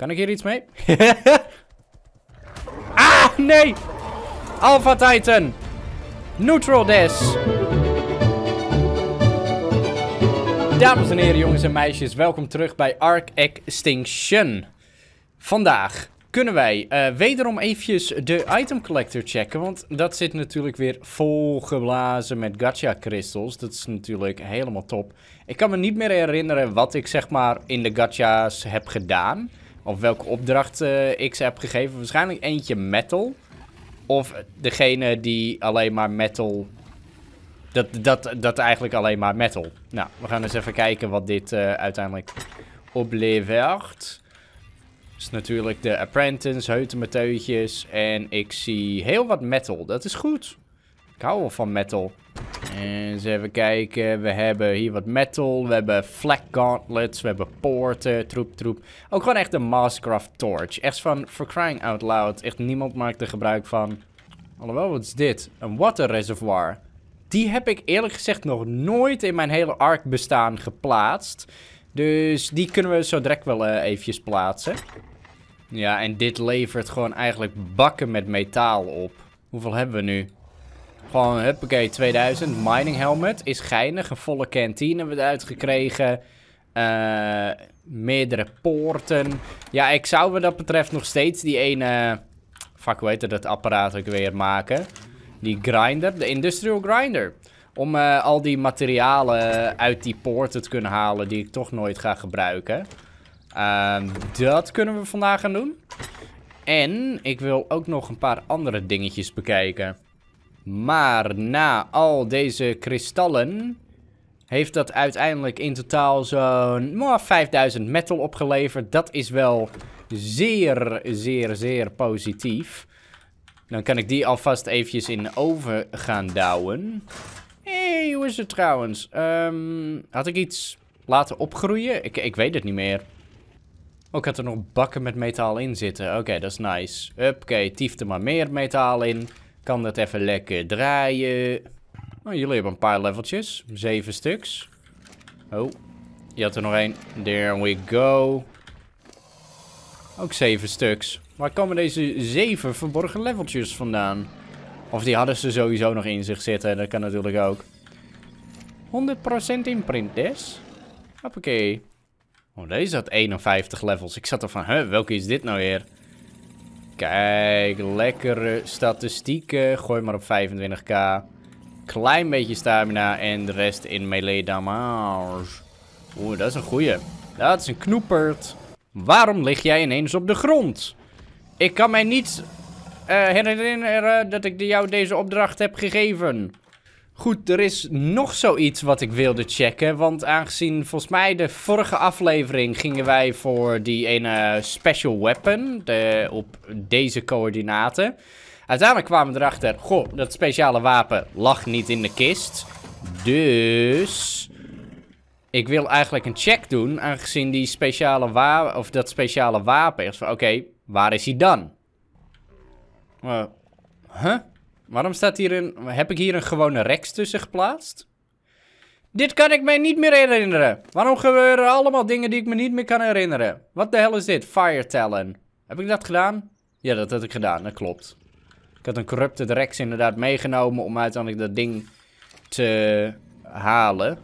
Kan ik hier iets mee? ah, nee! Alpha Titan! Neutral Des! Dames en heren, jongens en meisjes, welkom terug bij Ark Extinction. Vandaag kunnen wij eh, wederom eventjes de item collector checken, want dat zit natuurlijk weer volgeblazen met gacha crystals. Dat is natuurlijk helemaal top. Ik kan me niet meer herinneren wat ik zeg maar in de gachas heb gedaan. Of welke opdracht ik eh, ze heb gegeven. Waarschijnlijk eentje metal. Of degene die alleen maar metal... Dat, dat, dat eigenlijk alleen maar metal. Nou, we gaan eens even kijken wat dit eh, uiteindelijk oplevert. is natuurlijk de Apprentice, heutemeteutjes. En ik zie heel wat metal. Dat is goed. Ik hou wel van metal. Eens even kijken. We hebben hier wat metal. We hebben flag gauntlets. We hebben poorten. Troep, troep. Ook gewoon echt een Mastercraft torch. Echt van for crying out loud. Echt niemand maakt er gebruik van. Alhoewel, wat is dit? Een water reservoir. Die heb ik eerlijk gezegd nog nooit in mijn hele ark bestaan geplaatst. Dus die kunnen we zo direct wel uh, eventjes plaatsen. Ja, en dit levert gewoon eigenlijk bakken met metaal op. Hoeveel hebben we nu? Gewoon, huppakee, 2000. Mining helmet is geinig. Een volle kantine hebben we eruit gekregen. Eh, meerdere poorten. Ja, ik zou wat dat betreft nog steeds die ene... Fuck, hoe heet dat apparaat ook weer maken? Die grinder, de industrial grinder. Om eh, al die materialen uit die poorten te kunnen halen die ik toch nooit ga gebruiken. Ehm, dat kunnen we vandaag gaan doen. En ik wil ook nog een paar andere dingetjes bekijken. Maar na al deze kristallen heeft dat uiteindelijk in totaal zo'n 5000 nou, metal opgeleverd. Dat is wel zeer, zeer, zeer positief. Dan kan ik die alvast eventjes in over gaan douwen. Hé, hey, hoe is het trouwens? Ehm, had ik iets laten opgroeien? Ik, ik weet het niet meer. Ook oh, had er nog bakken met metaal in zitten. Oké, dat is nice. Oké, tief er maar meer metaal in. Kan dat even lekker draaien. Nou, jullie hebben een paar leveltjes. Zeven stuks. Oh, je had er nog één. There we go. Ook zeven stuks. Waar komen deze zeven verborgen leveltjes vandaan? Of die hadden ze sowieso nog in zich zitten. Dat kan natuurlijk ook. 100% imprint des. Hoppakee. Oh, deze had 51 levels. Ik zat er van, welke is dit nou weer? Kijk, lekkere statistieken. Gooi maar op 25k. Klein beetje stamina en de rest in melee damage. Oeh, dat is een goeie. Dat is een knoepert. Waarom lig jij ineens op de grond? Ik kan mij niet eh, herinneren dat ik jou deze opdracht heb gegeven. Goed, er is nog zoiets wat ik wilde checken. Want aangezien volgens mij de vorige aflevering gingen wij voor die ene special weapon de, op deze coördinaten. Uiteindelijk kwamen we erachter, goh, dat speciale wapen lag niet in de kist. Dus... Ik wil eigenlijk een check doen, aangezien die speciale wapen, of dat speciale wapen is. Oké, waar is hij dan? Uh, huh? Waarom staat hier een... Heb ik hier een gewone Rex tussen geplaatst? Dit kan ik mij niet meer herinneren. Waarom gebeuren er allemaal dingen die ik me niet meer kan herinneren? Wat de hel is dit? Fire Talon. Heb ik dat gedaan? Ja, dat had ik gedaan. Dat klopt. Ik had een corrupte Rex inderdaad meegenomen om uiteindelijk dat ding te halen.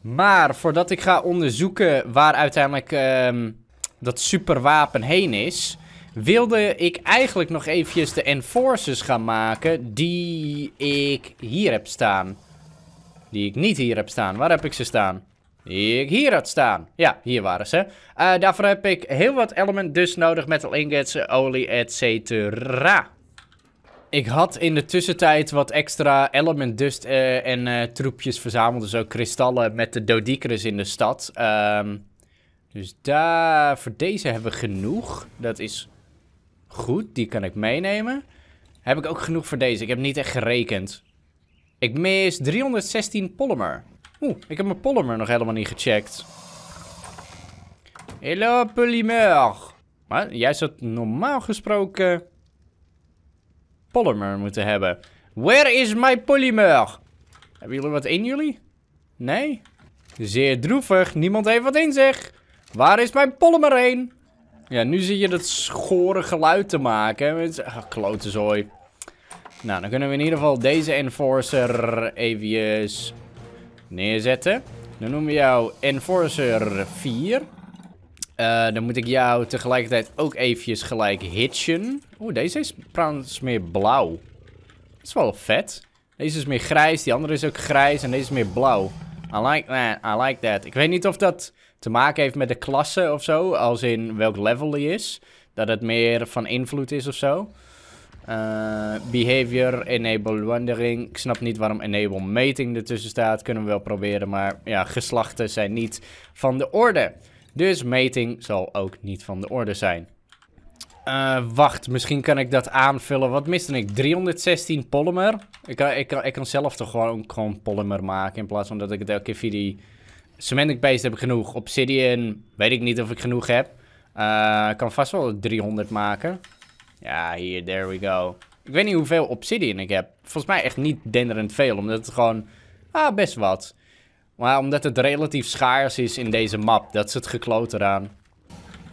Maar voordat ik ga onderzoeken waar uiteindelijk ehm, dat superwapen heen is wilde ik eigenlijk nog eventjes de enforcers gaan maken die ik hier heb staan. Die ik niet hier heb staan. Waar heb ik ze staan? Die ik hier had staan. Ja, hier waren ze. Eh, daarvoor heb ik heel wat element dus nodig. Metal ingots, olie, etc. Ik had in de tussentijd wat extra element dust eh, en eh, troepjes verzameld. Dus ook kristallen met de dodicrus in de stad. Ehm, dus daar, voor deze hebben we genoeg. Dat is Goed, die kan ik meenemen. Heb ik ook genoeg voor deze? Ik heb niet echt gerekend. Ik mis 316 polymer. Oeh, ik heb mijn polymer nog helemaal niet gecheckt. Hello, polymer. Maar jij zou normaal gesproken polymer moeten hebben. Where is my polymer? Hebben jullie wat in jullie? Nee? Zeer droevig. Niemand heeft wat in zich. Waar is mijn polymer heen? Ja, nu zie je dat schore geluid te maken. Met... Ah, klote zooi. Nou, dan kunnen we in ieder geval deze enforcer even neerzetten. Dan noemen we jou enforcer 4. Eh, dan moet ik jou tegelijkertijd ook eventjes gelijk hitchen. Oeh, deze is trouwens meer blauw. Dat is wel vet. Deze is meer grijs, die andere is ook grijs en deze is meer blauw. I like that, I like that. Ik weet niet of dat te maken heeft met de klasse of zo. Als in welk level die is. Dat het meer van invloed is of zo. Eh, behavior, enable wandering. Ik snap niet waarom enable mating ertussen staat. Kunnen we wel proberen, maar ja, geslachten zijn niet van de orde. Dus mating zal ook niet van de orde zijn. Eh, wacht, misschien kan ik dat aanvullen. Wat miste ik? 316 polymer? Ik kan, ik ik zelf toch gewoon, gewoon polymer maken in plaats van dat ik het elke keer via die Semantic based heb ik genoeg. Obsidian weet ik niet of ik genoeg heb. Eh, ik kan vast wel 300 maken. Ja, hier, there we go. Ik weet niet hoeveel obsidian ik heb. Volgens mij echt niet denderend veel, omdat het gewoon... Ah, best wat. Maar omdat het relatief schaars is in deze map, dat is het geklote eraan.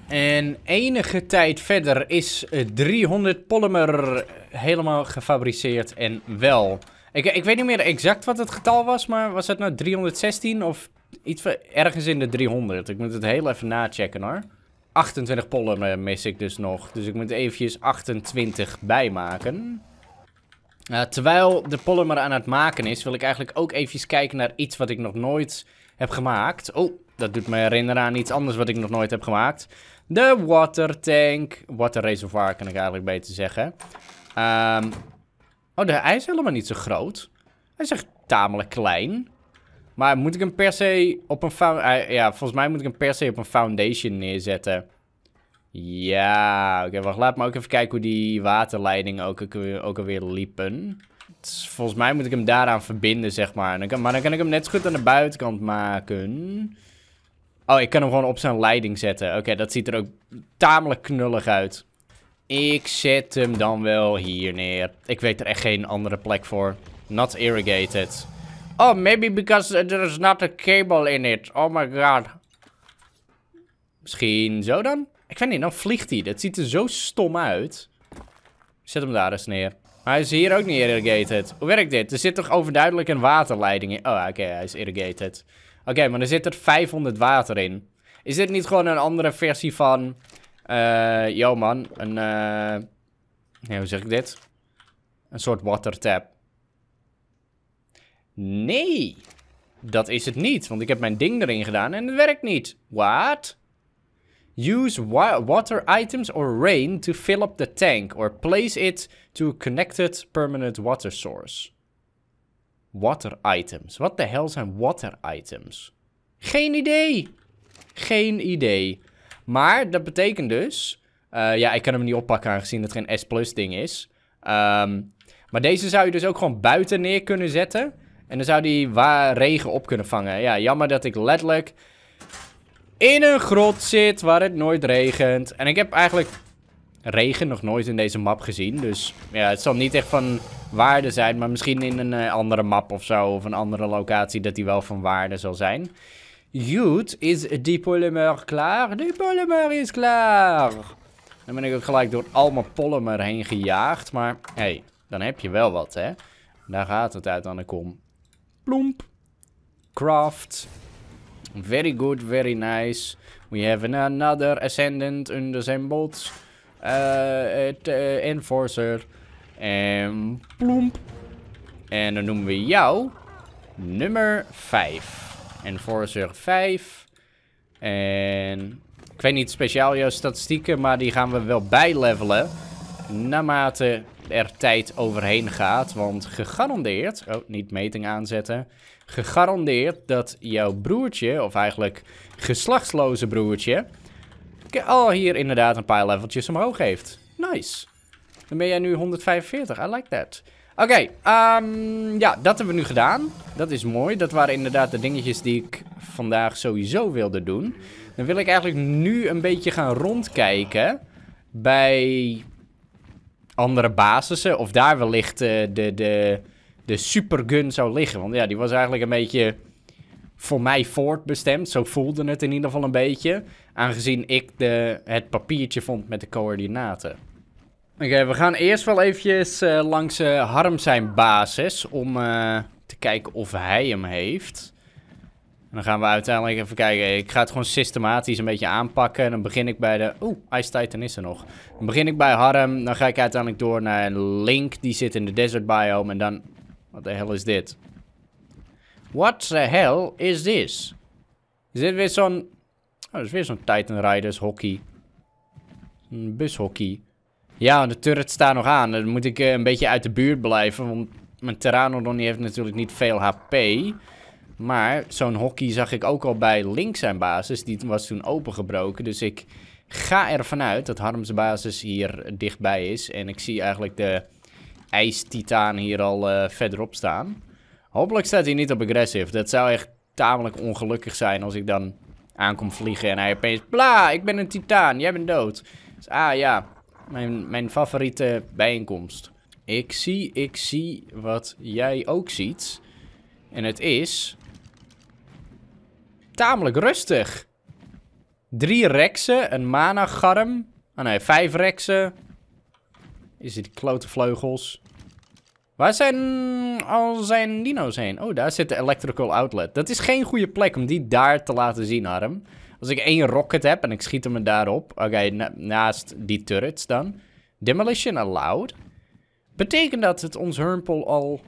En enige tijd verder is 300 eh, polymer helemaal gefabriceerd en wel. Ik, ik weet niet meer exact wat het getal was, maar was het nou 316 of iets ergens in de 300. Ik moet het heel even nachecken hoor. 28 pollen eh, mis ik dus nog. Dus ik moet eventjes 28 bijmaken. Eh, terwijl de polymer aan het maken is, wil ik eigenlijk ook eventjes kijken naar iets wat ik nog nooit heb gemaakt. Oh, dat doet me herinneren aan iets anders wat ik nog nooit heb gemaakt. De water tank. Water reservoir kan ik eigenlijk beter zeggen. Ehm, oh, de, hij is helemaal niet zo groot. Hij is echt tamelijk klein. Maar moet ik hem per se op een... Eh, ja, volgens mij moet ik hem per se op een foundation neerzetten. Ja, oké, wacht. Laat me ook even kijken hoe die waterleidingen ook, ook, alweer liepen. Dus volgens mij moet ik hem daaraan verbinden, zeg maar. dan kan, maar dan kan ik hem net zo goed aan de buitenkant maken. Oh, ik kan hem gewoon op zijn leiding zetten. Oké, dat ziet er ook tamelijk knullig uit. Ik zet hem dan wel hier neer. Ik weet er echt geen andere plek voor. Not irrigated. Oh, maybe because there is not a cable in it. Oh my god. Misschien zo dan? Ik weet niet, dan vliegt hij. Dat ziet er zo stom uit. Zet hem daar eens neer. Maar hij is hier ook niet irrigated. Hoe werkt dit? Er zit toch overduidelijk een waterleiding in? Oh, oké, hij is irrigated. Oké, maar er zit er 500 water in. Is dit niet gewoon een andere versie van... Uh, yo man, een... Uh, hoe zeg ik dit? Een soort water tap. Nee, dat is het niet. Want ik heb mijn ding erin gedaan en het werkt niet. What? Use water items or rain to fill up the tank or place it to a connected permanent water source. Water items. Wat de hel zijn water items? Geen idee. Geen idee. Maar dat betekent dus... Eh, ja, ik kan hem niet oppakken aangezien het geen S-plus ding is. Ehm, maar deze zou je dus ook gewoon buiten neer kunnen zetten. En dan zou die waar regen op kunnen vangen. Ja, jammer dat ik letterlijk in een grot zit waar het nooit regent. En ik heb eigenlijk regen nog nooit in deze map gezien. Dus ja, het zal niet echt van waarde zijn. Maar misschien in een eh, andere map of zo. Of een andere locatie dat die wel van waarde zal zijn. Goed, is die polymer klaar? Die polymer is klaar! Dan ben ik ook gelijk door al mijn polymer heen gejaagd. Maar hey, dan heb je wel wat hè. Daar gaat het uit aan de kom. Plomp. Craft. Very good, very nice. We have another Ascendant unassembled uh, eh, Enforcer. En ehm, plomp. En dan noemen we jou nummer 5. Enforcer 5. En ik weet niet speciaal jouw statistieken, maar die gaan we wel bijlevelen. Naarmate er tijd overheen gaat. Want gegarandeerd, oh, niet meting aanzetten. Gegarandeerd dat jouw broertje, of eigenlijk geslachtsloze broertje, al hier inderdaad een paar leveltjes omhoog heeft. Nice. Dan ben jij nu 145. I like that. Oké, ehm, ja, dat hebben we nu gedaan. Dat is mooi. Dat waren inderdaad de dingetjes die ik vandaag sowieso wilde doen. Dan wil ik eigenlijk nu een beetje gaan rondkijken bij andere basissen. Of daar wellicht uh, de, de, de supergun zou liggen. Want ja, die was eigenlijk een beetje voor mij voortbestemd. Zo voelde het in ieder geval een beetje. Aangezien ik de, het papiertje vond met de coördinaten. Oké, we gaan eerst wel eventjes eh, langs uh, Harm zijn basis. Om te kijken of hij hem heeft. En dan gaan we uiteindelijk even kijken. Ik ga het gewoon systematisch een beetje aanpakken. En dan begin ik bij de... Oeh, Ice Titan is er nog. Dan begin ik bij Harm. Dan ga ik uiteindelijk door naar Link. Die zit in de desert biome. En dan... Wat de hel is dit? What the hell is this? Is dit weer zo'n... Oh, dat is weer zo'n Titan Riders hockey. Een bushockey. Ja, de turret staat nog aan. Dan moet ik eh, een beetje uit de buurt blijven. Want mijn Terranodon heeft natuurlijk niet veel HP. Maar zo'n hockey zag ik ook al bij Link zijn basis. Die was toen opengebroken. Dus ik ga ervan uit dat Harms basis hier dichtbij is. En ik zie eigenlijk de ijstitaan hier al eh, verderop staan. Hopelijk staat hij niet op aggressive. Dat zou echt tamelijk ongelukkig zijn als ik dan aankom vliegen en hij opeens... Bla, ik ben een titaan, jij bent dood. Dus, ah ja, mijn, mijn favoriete bijeenkomst. Ik zie, ik zie wat jij ook ziet. En het is tamelijk rustig. Drie rexen, een mana-garm. Ah nee, vijf rexen. Is dit klote vleugels? Waar zijn al zijn dino's heen? Oh, daar zit de Electrical Outlet. Dat is geen goede plek om die daar te laten zien, arm. Als ik één rocket heb en ik schiet hem daarop. Oké, naast die turrets dan. Demolition allowed. Betekent dat het ons Hurmple al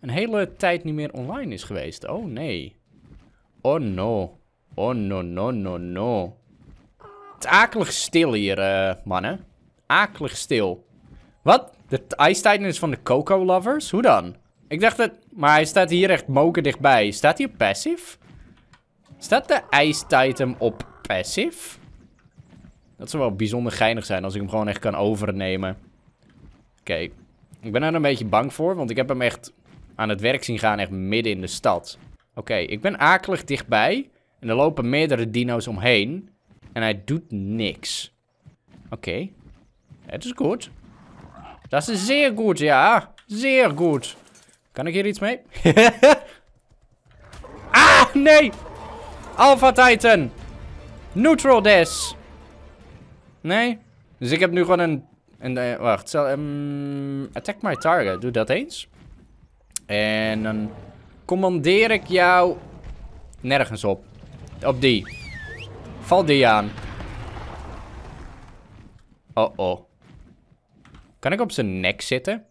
een hele tijd niet meer online is geweest? Oh nee. Oh no. Oh no, no, no, no. Het is akelig stil hier, eh, mannen. Akelig stil. Wat? De Ice Titan is van de Coco Lovers? Hoe dan? Ik dacht dat... Maar hij staat hier echt mogen dichtbij. Staat hij op passive? Staat de Ice Titan op passive? Dat zou wel bijzonder geinig zijn als ik hem gewoon echt kan overnemen. Oké. Ik ben er een beetje bang voor, want ik heb hem echt aan het werk zien gaan echt midden in de stad. Oké, ik ben akelig dichtbij. En er lopen meerdere dino's omheen. En hij doet niks. Oké. Het is goed. Dat is zeer goed, ja. Zeer goed. Kan ik hier iets mee? ah, nee! Alpha Titan. Neutral Des. Nee? Dus ik heb nu gewoon een... een, eh, wacht. Um, attack my target. Doe dat eens. En dan commandeer ik jou nergens op. Op die. Val die aan. Oh oh. Kan ik op zijn nek zitten?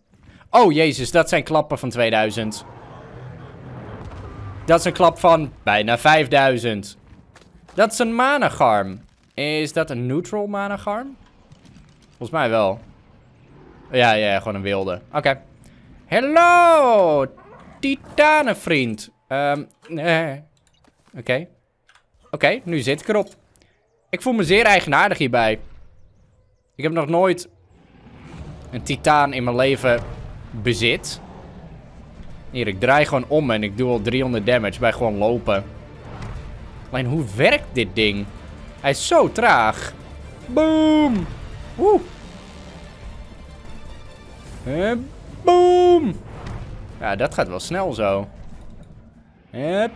Oh jezus, dat zijn klappen van 2000. Dat is een klap van bijna 5000. Dat is een managarm. Is dat een neutral managarm? Volgens mij wel. Ja, ja, gewoon een wilde. Oké. Hallo. Hello, Titanenvriend. vriend. Ehm, nee. Eh, oké. Oké, nu zit ik erop. Ik voel me zeer eigenaardig hierbij. Ik heb nog nooit een titaan in mijn leven bezit. Hier, ik draai gewoon om en ik doe al 300 damage bij gewoon lopen. Alleen, hoe werkt dit ding? Hij is zo traag. Boom! Woe! En boom! Ja, dat gaat wel snel zo. Yep.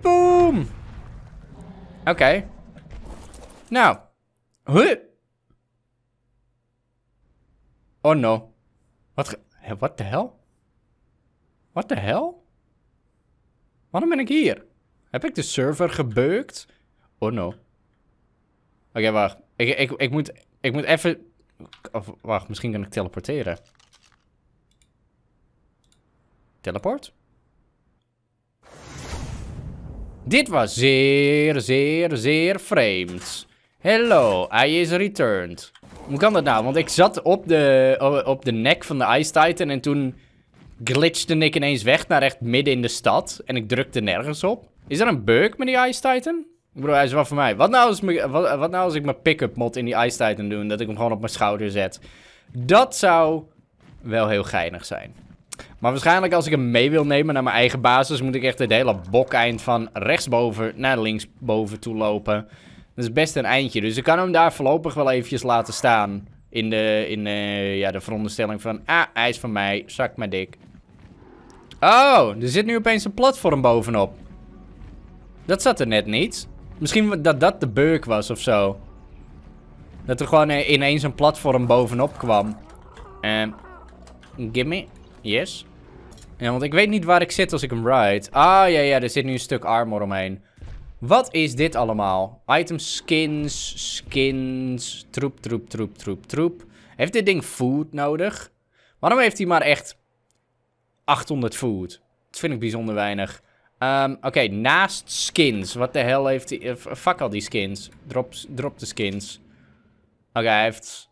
Boom! Oké. Nou. Huh? Oh no. Wat What de hel? Wat de hel? Waarom ben ik hier? Heb ik de server gebeukt? Oh no. Oké, wacht. Ik, ik, ik, moet, ik moet even... Of, wacht, misschien kan ik teleporteren. Teleport. Dit was zeer, zeer, zeer vreemd. Hello, hij is returned. Hoe kan dat nou? Want ik zat op de, op de nek van de Ice Titan en toen glitchte ik ineens weg naar echt midden in de stad. En ik drukte nergens op. Is er een bug met die Ice Titan? Ik bedoel, hij is wel voor mij. Wat nou als, wat nou als ik mijn pick-up mod in die Ice Titan doe? Dat ik hem gewoon op mijn schouder zet. Dat zou wel heel geinig zijn. Maar waarschijnlijk als ik hem mee wil nemen naar mijn eigen basis... moet ik echt het hele bokeind van rechtsboven naar linksboven toe lopen. Dat is best een eindje. Dus ik kan hem daar voorlopig wel eventjes laten staan. In de, in, eh, ja, de veronderstelling van... Ah, hij is van mij. Zak maar dik. Oh, er zit nu opeens een platform bovenop. Dat zat er net niet. Misschien dat dat de beuk was of zo. Dat er gewoon eh, ineens een platform bovenop kwam. En eh, gimme. Yes. Ja, want ik weet niet waar ik zit als ik hem ride. Ah, ja, ja, er zit nu een stuk armor omheen. Wat is dit allemaal? Item skins, skins, troep, troep, troep, troep, troep. Heeft dit ding food nodig? Waarom heeft hij maar echt 800 food? Dat vind ik bijzonder weinig. Ehm, oké, naast skins. Wat de hel heeft hij... Eh, fuck al die skins. Drop, drop de skins. Oké, hij heeft...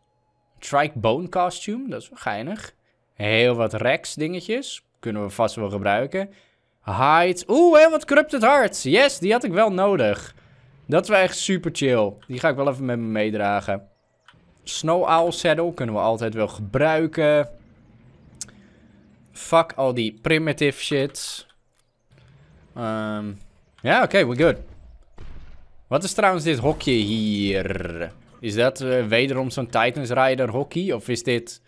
Trike Bone Costume. Dat is wel geinig. Heel wat Rex dingetjes. Kunnen we vast wel gebruiken. Hide. Oeh, heel wat Corrupted Hearts. Yes, die had ik wel nodig. Dat was echt super chill. Die ga ik wel even met me meedragen. Snow Owl Saddle kunnen we altijd wel gebruiken. Fuck al die primitive shit. Ehm, ja, oké, okay, we're good. Wat is trouwens dit hokje hier? Is dat eh, wederom zo'n Titans Rider hockey? Of is dit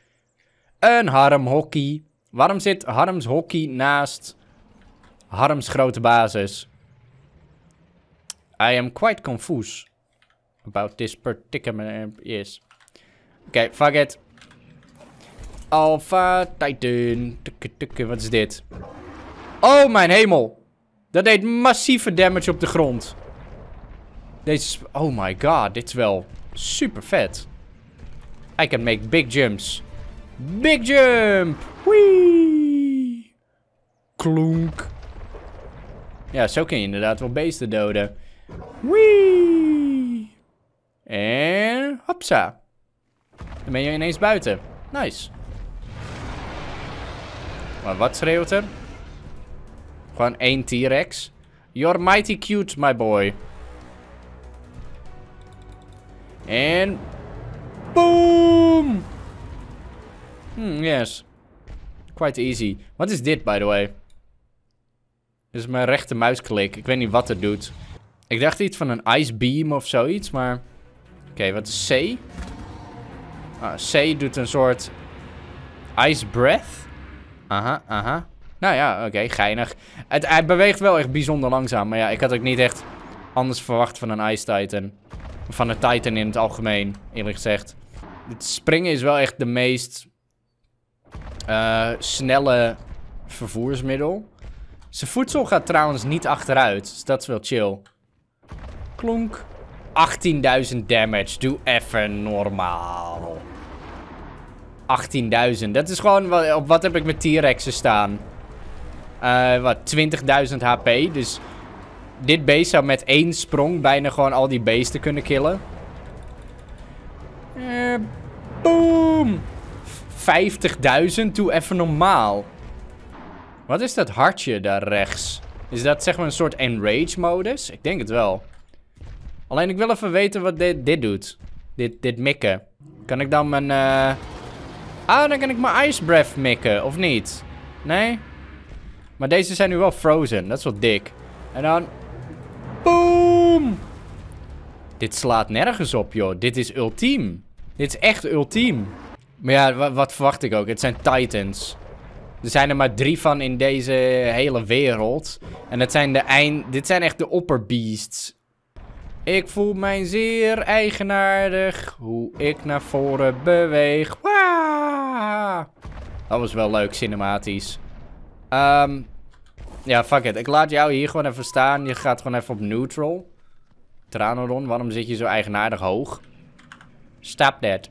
een hockey. Waarom zit Harms hockey naast Harms grote basis? I am quite confused about this particular yes. Oké, okay, fuck it. Alpha Titan. Tukke, tukke, wat is dit? Oh mijn hemel. Dat deed massieve damage op de grond. Deze Oh my god, dit is wel super vet. I can make big jumps. Big jump! Whee! Klonk. Ja, zo kun je inderdaad wel beesten doden. Whee! En hopsa. Dan ben je ineens buiten. Nice. Maar wat schreeuwt er? Gewoon één T-Rex. You're mighty cute, my boy. En... Boom! Hmm, yes. Quite easy. Wat is dit, by the way? Dit is mijn rechte muisklik. Ik weet niet wat het doet. Ik dacht iets van een ice beam of zoiets, maar... Oké, wat is C? Ah, C doet een soort... Ice breath? Aha, aha. Nou ja, oké, geinig. Het, hij beweegt wel echt bijzonder langzaam. Maar ja, ik had ook niet echt anders verwacht van een Ice Titan. Van een Titan in het algemeen, eerlijk gezegd. Het springen is wel echt de meest uh, snelle vervoersmiddel. Zijn voedsel gaat trouwens niet achteruit. Dus dat is wel chill. Klonk. 18.000 damage. Doe even normaal. 18.000. Dat is gewoon... Wat, op wat heb ik met T-Rexen staan? Uh, wat? 20.000 HP. Dus... Dit beest zou met één sprong bijna gewoon al die beesten kunnen killen. Uh, boom! 50.000? Doe even normaal. Wat is dat hartje daar rechts? Is dat zeg maar een soort enrage modus? Ik denk het wel. Alleen ik wil even weten wat dit, dit doet. Dit, dit mikken. Kan ik dan mijn... Eh, ah, dan kan ik mijn ice breath mikken, of niet? Nee? Maar deze zijn nu wel frozen. Dat is wel dik. En dan... Boom! Dit slaat nergens op, joh. Dit is ultiem. Dit is echt ultiem. Maar ja, wat verwacht ik ook? Het zijn Titans. Er zijn er maar drie van in deze hele wereld. En dat zijn de eind... Dit zijn echt de opperbeasts. Ik voel mij zeer eigenaardig. Hoe ik naar voren beweeg. Waaah! Dat was wel leuk, cinematisch. Um, ja, fuck it. Ik laat jou hier gewoon even staan. Je gaat gewoon even op neutral. Tranodon, waarom zit je zo eigenaardig hoog? Stop that.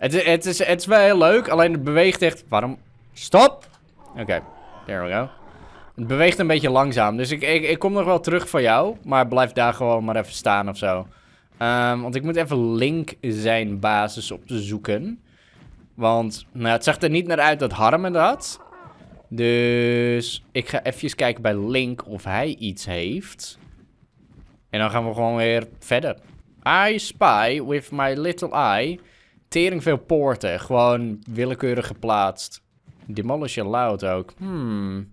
Het, het, is, het wel heel leuk, alleen het beweegt echt... Waarom? Stop! Oké, there we go. Het beweegt een beetje langzaam, dus ik, ik, kom nog wel terug van jou. Maar blijf daar gewoon maar even staan of zo. Ehm, want ik moet even Link zijn basis opzoeken. Want nou, het zag er niet naar uit dat Harmen dat. Dus ik ga even kijken bij Link of hij iets heeft. En dan gaan we gewoon weer verder. I spy with my little eye tering veel poorten. Gewoon willekeurig geplaatst. Demolish loud ook. Hmm.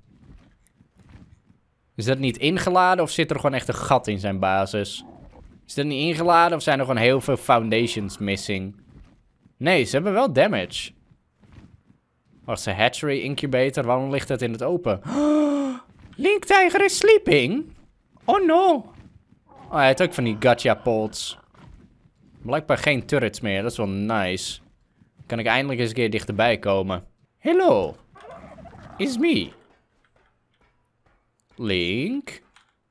Is dat niet ingeladen of zit er gewoon echt een gat in zijn basis? Is dat niet ingeladen of zijn er gewoon heel veel foundations missing? Nee, ze hebben wel damage. Wacht, ze hatchery incubator. Waarom ligt dat in het open? Oh, is sleeping? Oh no. Oh, hij heeft ook van die gacha pots. Blijkbaar geen turrets meer. Dat is wel nice. Kan ik eindelijk eens een keer dichterbij komen. Hello. It's me. Link.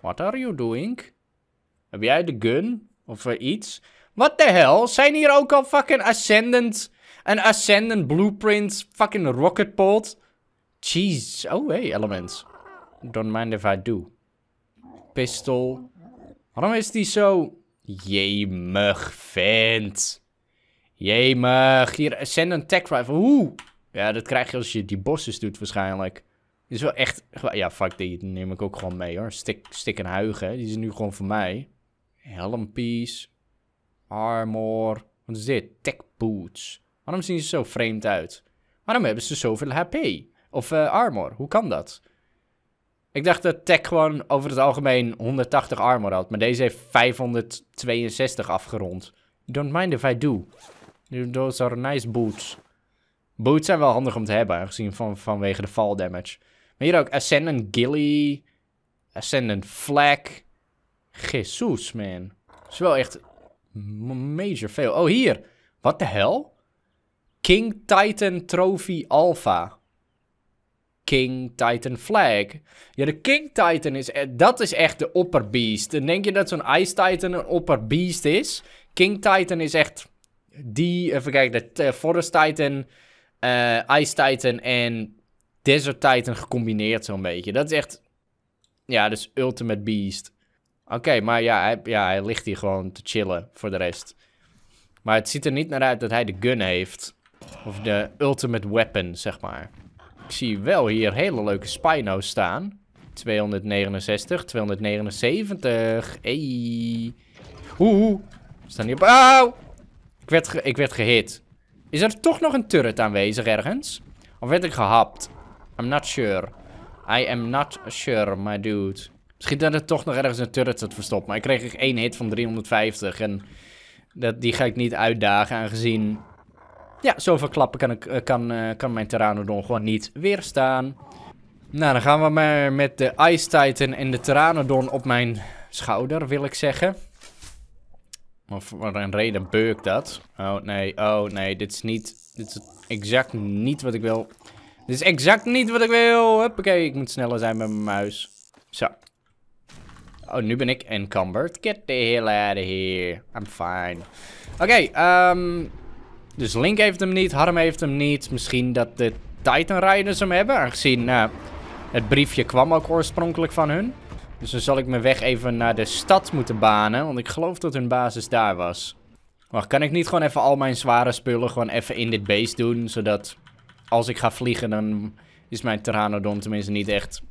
What are you doing? Heb jij de gun? Of eh, iets? What the hell? Zijn hier ook al fucking Ascendant... Een Ascendant Blueprint fucking rocket pod? Jeez. Oh, hey, elements. Don't mind if I do. Pistol. Waarom is die zo... Jemig, vent. Jemig. Hier, een Tech Rifle. Hoe? Ja, dat krijg je als je die bosses doet waarschijnlijk. is wel echt... Ja, fuck, die neem ik ook gewoon mee hoor. Stik, en huigen. Die is nu gewoon voor mij. Helm piece. Armor. Wat is dit? Tech boots. Waarom zien ze zo vreemd uit? Waarom hebben ze zoveel HP? Of eh, armor? Hoe kan dat? Ik dacht dat Tech gewoon over het algemeen 180 armor had. Maar deze heeft 562 afgerond. Don't mind if I do. Those are nice boots. Boots zijn wel handig om te hebben, aangezien van, vanwege de fall damage. Maar hier ook Ascendant Gilly. Ascendant Flag. Jesus, man. Dat is wel echt major veel. Oh, hier. What the hell? King Titan Trophy Alpha. King Titan Flag. Ja, de King Titan is, eh, dat is echt de opperbeest. En denk je dat zo'n Ice Titan een opperbeest is. King Titan is echt die, even kijken, de eh, Forest Titan, eh, Ice Titan en Desert Titan gecombineerd zo'n beetje. Dat is echt, ja, dus Ultimate Beast. Oké, maar ja hij, ja, hij ligt hier gewoon te chillen voor de rest. Maar het ziet er niet naar uit dat hij de gun heeft. Of de ultimate weapon, zeg maar. Ik zie wel hier hele leuke Spino's staan. 269, 279. Hey. Oeh. Staan hier op. Ik werd, ik werd gehit. Is er toch nog een turret aanwezig ergens? Of werd ik gehapt? I'm not sure. I am not sure, my dude. Misschien dat er toch nog ergens een turret zat verstopt. Maar ik kreeg één hit van 350. En dat, die ga ik niet uitdagen, aangezien ja, zoveel klappen kan, ik, eh, kan, eh, kan mijn Pteranodon gewoon niet weerstaan. Nou, dan gaan we maar met de Ice Titan en de Pteranodon op mijn schouder, wil ik zeggen. Maar voor een reden beuk dat. Oh nee, oh nee, dit is niet... Dit is exact niet wat ik wil. Dit is exact niet wat ik wil. Huppakee, ik moet sneller zijn met mijn muis. Zo. Oh, nu ben ik encumbered. Get the hell out of here. I'm fine. Oké, okay, um, ehm, dus Link heeft hem niet, Harm heeft hem niet. Misschien dat de Titan Riders hem hebben. Aangezien eh, het briefje kwam ook oorspronkelijk van hun. Dus dan zal ik mijn weg even naar de stad moeten banen. Want ik geloof dat hun basis daar was. Wacht, kan ik niet gewoon even al mijn zware spullen gewoon even in dit base doen? Zodat als ik ga vliegen dan is mijn Pteranodon tenminste niet echt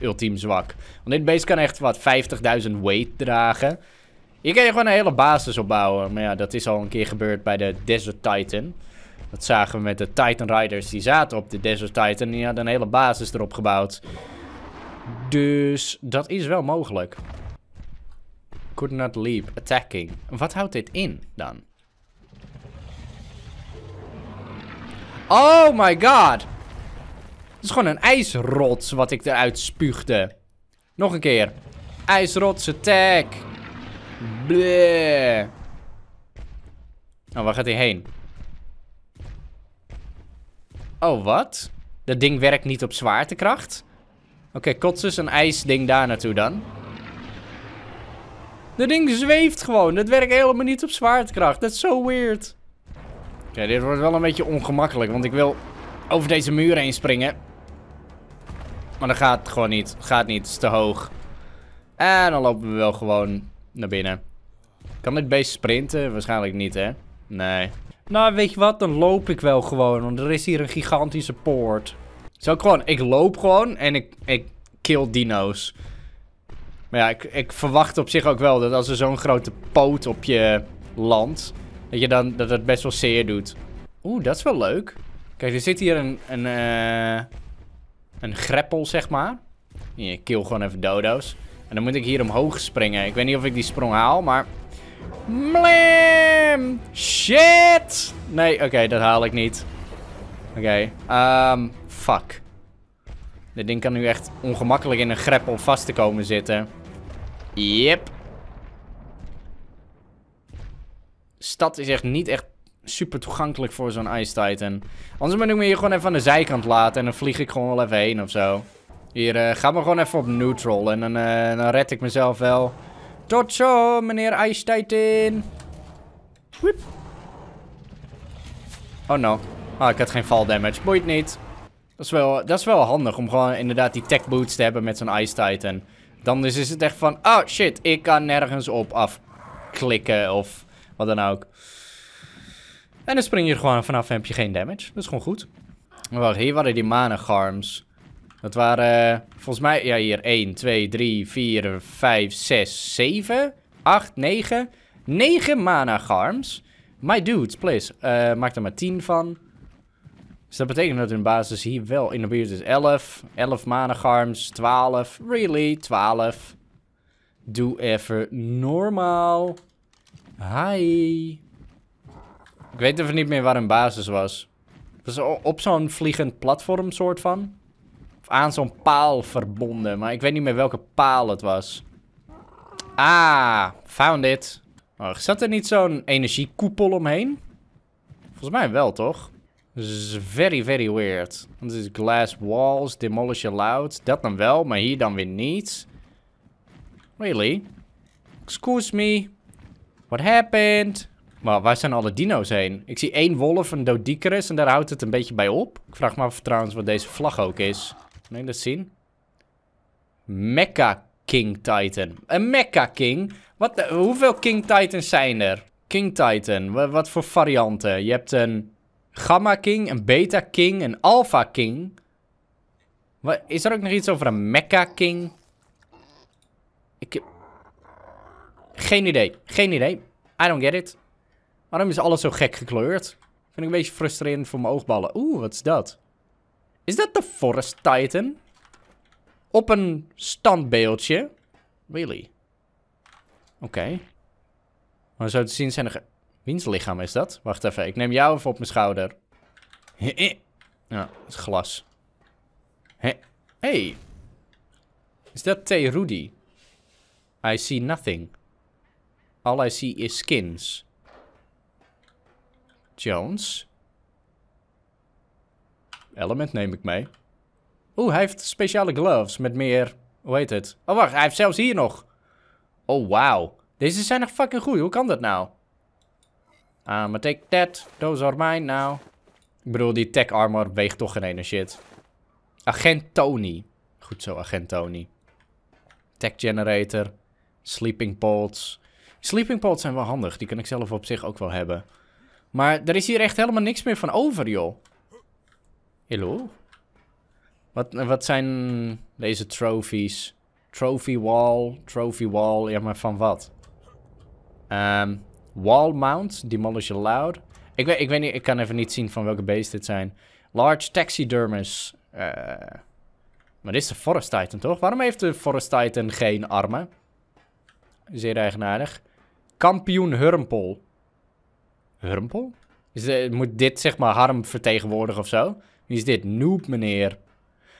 ultiem zwak. Want dit beest kan echt wat 50.000 weight dragen. Je kan je gewoon een hele basis opbouwen. Maar ja, dat is al een keer gebeurd bij de Desert Titan. Dat zagen we met de Titan Riders. Die zaten op de Desert Titan. Die hadden een hele basis erop gebouwd. Dus dat is wel mogelijk. Could not leap. Attacking. Wat houdt dit in dan? Oh my god. Het is gewoon een ijsrots wat ik eruit spuugde. Nog een keer. Ijsrots attack. Bleh. Oh, waar gaat hij heen? Oh, wat? Dat ding werkt niet op zwaartekracht? Oké, okay, kots een ijsding daar naartoe dan. Dat ding zweeft gewoon. Dat werkt helemaal niet op zwaartekracht. Dat is zo weird. Oké, dit wordt wel een beetje ongemakkelijk. Want ik wil over deze muur heen springen. Maar dat gaat gewoon niet. Gaat niet. Het is te hoog. En dan lopen we wel gewoon naar binnen. Kan dit beest sprinten? Waarschijnlijk niet, hè? Nee. Nou, weet je wat? Dan loop ik wel gewoon. Want er is hier een gigantische poort. Zo gewoon... Ik loop gewoon en ik, ik kill dino's. Maar ja, ik, ik verwacht op zich ook wel dat als er zo'n grote poot op je landt... Dat je dan... Dat het best wel zeer doet. Oeh, dat is wel leuk. Kijk, er zit hier een... Een, eh, een greppel, zeg maar. Je kill gewoon even dodo's. En dan moet ik hier omhoog springen. Ik weet niet of ik die sprong haal, maar... Blam! Shit! Nee, oké, dat haal ik niet. Oké, ehm, fuck. Dit ding kan nu echt ongemakkelijk in een greppel vast te komen zitten. Yep. Stad is echt niet echt super toegankelijk voor zo'n Ice Titan. Anders moet ik me hier gewoon even aan de zijkant laten en dan vlieg ik gewoon wel even heen of zo. Hier, uh, ga maar gewoon even op neutral. En dan, eh, dan red ik mezelf wel. Tot zo, meneer Titan. Wiep. Oh no. Ah, ik had geen fall damage. Boeit niet. Dat is, wel, dat is wel handig om gewoon inderdaad die tech boots te hebben met zo'n Ice Titan. Dan is, het echt van, oh shit, ik kan nergens op afklikken of wat dan ook. En dan spring je gewoon vanaf en heb je geen damage. Dat is gewoon goed. Wacht, hier waren die mana garms. Dat waren eh, volgens mij, ja hier, 1, 2, 3, 4, 5, 6, 7, 8, 9. 9 mana garms. My dudes, please. Uh, maak er maar 10 van. Dus dat betekent dat hun basis hier wel in de buurt is 11. 11 mana garms, 12. Really, 12. Doe even normaal. Hi. Ik weet even niet meer waar hun basis was. was op zo'n vliegend platform soort van aan zo'n paal verbonden. Maar ik weet niet meer welke paal het was. Ah, found it. zat er niet zo'n energiekoepel omheen? Volgens mij wel, toch? is very, very weird. This is glass walls, demolish allowed. Dat dan wel, maar hier dan weer niet. Really? Excuse me. What happened? Maar waar zijn alle dino's heen? Ik zie één wolf, een dodicerus en daar houdt het een beetje bij op. Ik vraag me af trouwens wat deze vlag ook is. Kan ik dat zien? Mecha King Titan. Een eh, Mecca King? Wat hoeveel King Titans zijn er? King Titan, wat, wat voor varianten? Je hebt een Gamma King, een Beta King, een Alpha King. Wat, is er ook nog iets over een Mecca King? Ik heb... Geen idee, geen idee. I don't get it. Waarom is alles zo gek gekleurd? Vind ik een beetje frustrerend voor mijn oogballen. Oeh, wat is dat? Is dat de Forest Titan? Op een standbeeldje? Really? Oké. Maar zo te zien zijn er... Wiens lichaam is dat? Wacht even, ik neem jou even op mijn schouder. Ja, dat is glas. Hé. Hey. Is dat T. Rudy? I see nothing. All I see is skins. Jones? element neem ik mee. Oeh, hij heeft speciale gloves met meer... Hoe heet het? Oh, wacht. Hij heeft zelfs hier nog. Oh, wow, Deze zijn echt fucking goed. Hoe kan dat nou? Ah, maar take that. Those are mine now. Ik bedoel, die tech armor weegt toch geen ene shit. Agent Tony. Goed zo, Agent Tony. Tech generator. Sleeping pods. Sleeping pods zijn wel handig. Die kan ik zelf op zich ook wel hebben. Maar er is hier echt helemaal niks meer van over, joh. Hello? Wat, wat zijn deze trophies? Trophy wall, trophy wall, ja maar van wat? Ehm, wall mount, demolish allowed. Ik weet, ik weet niet, ik kan even niet zien van welke beest dit zijn. Large taxidermis. Eh, maar dit is de forest titan toch? Waarom heeft de forest titan geen armen? Zeer eigenaardig. Kampioen Hurmpel. Hurmpel? Eh, moet dit zeg maar Harm vertegenwoordigen of zo? Wie is dit? Noob, meneer.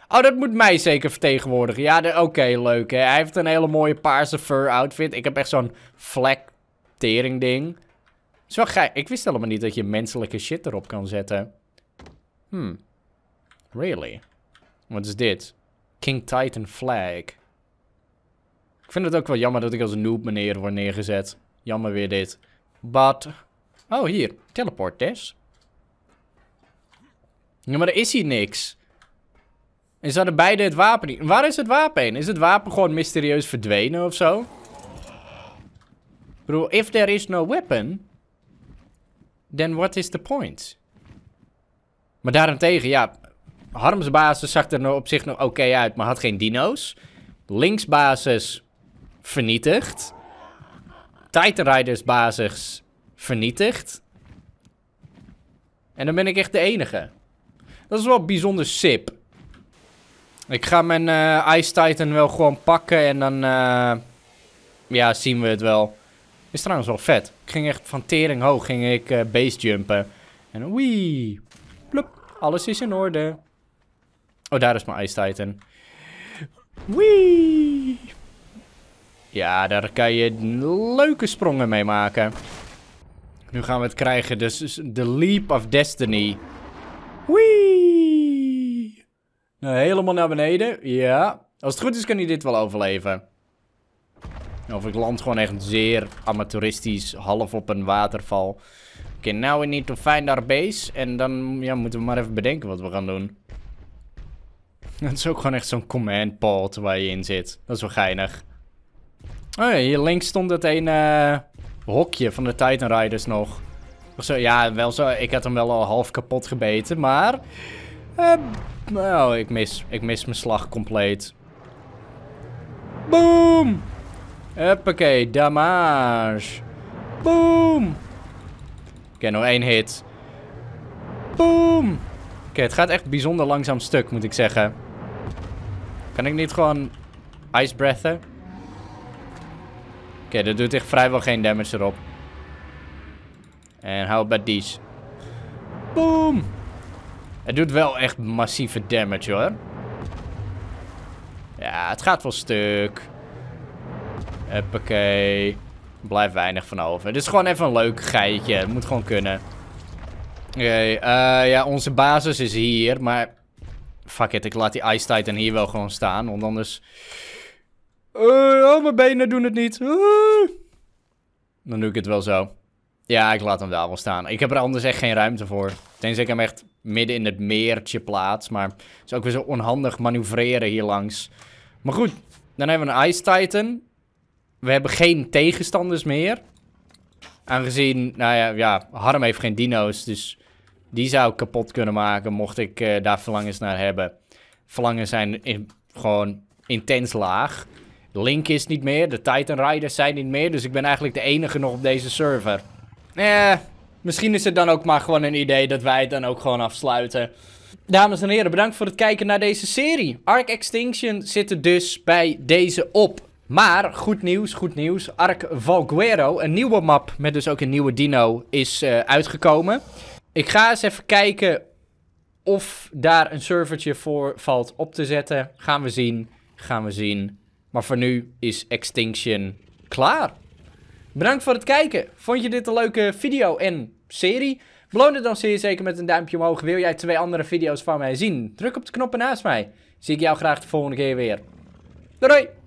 Oh, dat moet mij zeker vertegenwoordigen. Ja, oké, leuk, hè. Hij heeft een hele mooie paarse fur outfit. Ik heb echt zo'n vlektering ding. Zo ga Ik wist helemaal niet dat je menselijke shit erop kan zetten. Hmm. Really? Wat is dit? King Titan flag. Ik vind het ook wel jammer dat ik als noob meneer word neergezet. Jammer weer dit. But... Oh, hier. Teleport test. Ja, maar er is hier niks. En ze hadden beide het wapen niet. Waar is het wapen heen? Is het wapen gewoon mysterieus verdwenen of zo? Ik if there is no weapon, then what is the point? Maar daarentegen, ja, Harms basis zag er op zich nog oké uit, maar had geen dino's. Linksbasis basis vernietigd. Titan Riders basis vernietigd. En dan ben ik echt de enige. Dat is wel bijzonder sip. Ik ga mijn eh, Ice Titan wel gewoon pakken en dan... Eh, ja, zien we het wel. Is trouwens wel vet. Ik ging echt van tering hoog ging ik eh, base jumpen. En wee. plop, Alles is in orde. Oh, daar is mijn Ice Titan. Wee. Ja, daar kan je leuke sprongen mee maken. Nu gaan we het krijgen. Dus de Leap of Destiny. Wee! Nou, helemaal naar beneden. Ja. Als het goed is, kan hij dit wel overleven. Nou, of ik land gewoon echt zeer amateuristisch, half op een waterval. Oké, okay, now we need to find our base. En dan ja, moeten we maar even bedenken wat we gaan doen. Het is ook gewoon echt zo'n command pod waar je in zit. Dat is wel geinig. Oh ja, hier links stond het een eh, hokje van de Titan Riders nog ja, wel zo. Ik had hem wel al half kapot gebeten, maar... Eh, nou, oh, ik mis, ik mis mijn slag compleet. Boom! Hoppakee, damage. Boom! Oké, nog één hit. Boom! Oké, het gaat echt bijzonder langzaam stuk, moet ik zeggen. Kan ik niet gewoon ice breathen? Oké, dat doet echt vrijwel geen damage erop. En how about these? Boom! Het doet wel echt massieve damage hoor. Ja, het gaat wel stuk. Oké, blijf weinig van over. Dit is gewoon even een leuk geitje. Het moet gewoon kunnen. Oké, eh, ja, onze basis is hier, maar... Fuck it, ik laat die Ice Titan hier wel gewoon staan, want anders... Eh, oh, mijn benen doen het niet. Dan doe ik het wel zo. Ja, ik laat hem daar wel staan. Ik heb er anders echt geen ruimte voor. Tenzij ik hem echt midden in het meertje plaats. Maar het is ook weer zo onhandig manoeuvreren hier langs. Maar goed, dan hebben we een Ice Titan. We hebben geen tegenstanders meer. Aangezien, nou ja, ja Harm heeft geen dino's. Dus die zou ik kapot kunnen maken mocht ik eh, daar verlangens naar hebben. Verlangen zijn gewoon intens laag. Link is niet meer, de Titan Riders zijn niet meer. Dus ik ben eigenlijk de enige nog op deze server. Eh, misschien is het dan ook maar gewoon een idee dat wij het dan ook gewoon afsluiten. Dames en heren, bedankt voor het kijken naar deze serie. Ark Extinction zit er dus bij deze op. Maar, goed nieuws, goed nieuws. Ark Valguero, een nieuwe map met dus ook een nieuwe dino, is eh, uitgekomen. Ik ga eens even kijken of daar een servertje voor valt op te zetten. Gaan we zien, gaan we zien. Maar voor nu is Extinction klaar. Bedankt voor het kijken. Vond je dit een leuke video en serie? Beloon het dan zeer zeker met een duimpje omhoog. Wil jij twee andere video's van mij zien? Druk op de knoppen naast mij. Zie ik jou graag de volgende keer weer. Doei! doei.